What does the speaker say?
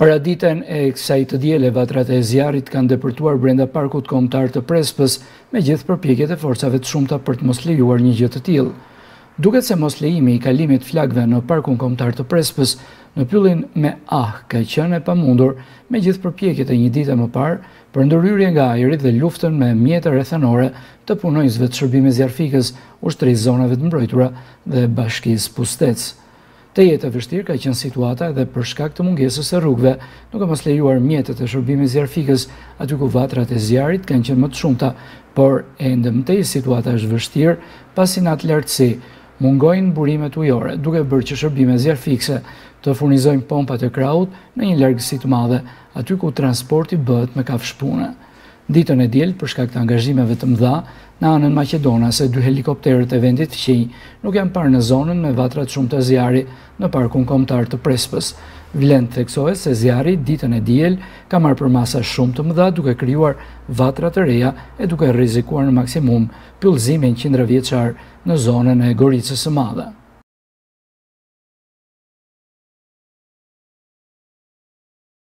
Para ditën e kësaj të djele, vatrat e zjarit kanë depërtuar brenda parkut komtar të prespës me gjithë përpjeket e forcave të shumëta për të mos lejuar një gjithë të tilë. Duket se mos lejimi i kalimit flakve në parkun komtar të prespës në pyllin me ah ka qënë e pamundur me gjithë përpjeket e një dite më parë për ndërryrje nga ajerit dhe luftën me mjetër e thanore të punojnësve të shërbime zjarfikës u shtrej zonave të mbrojtura dhe bashkis pustecë. Të jetë të vështirë ka qenë situata edhe për shkak të mungesës e rrugve, nuk e mos lejuar mjetet e shërbimi zjarëfikës, aty ku vatrat e zjarit kanë qenë më të shumëta, por e ndë mëtej situata është vështirë pasin atë lartësi, mungojnë burimet ujore, duke bërë që shërbime zjarëfikëse të furnizojnë pompat e kraut në një lërgësit madhe, aty ku transporti bëhet me kafshpune ditën e djelë për shkak të angazhimeve të mdha në anën Macedona se dy helikopterët e vendit që nuk janë parë në zonën me vatrat shumë të zjari në parkun komtar të prespës. Vlend theksohet se zjari ditën e djelë ka marë për masa shumë të mdha duke kryuar vatrat të reja e duke rizikuar në maksimum pëllzimin qindra vjeqar në zonën e goricës së madha.